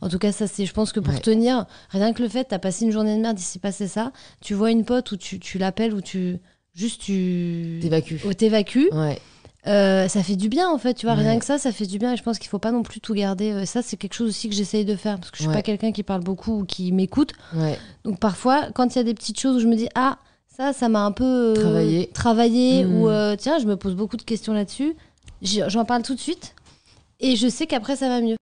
En tout cas, ça, c'est, je pense que pour tenir, rien que le fait, t'as passé une journée de merde, il s'est passé ça, tu vois une pote ou tu, l'appelles ou tu. Juste tu. T'évacues. Ou t'évacues. Ouais. Euh, ça fait du bien en fait, tu vois, rien que ça, ça fait du bien et je pense qu'il faut pas non plus tout garder. Euh, ça, c'est quelque chose aussi que j'essaye de faire parce que je suis pas quelqu'un qui parle beaucoup ou qui m'écoute. Ouais. Donc parfois, quand il y a des petites choses où je me dis, ah, ça, ça m'a un peu euh, travaillé, travaillé mmh. ou tiens, je me pose beaucoup de questions là-dessus, j'en parle tout de suite et je sais qu'après ça va mieux.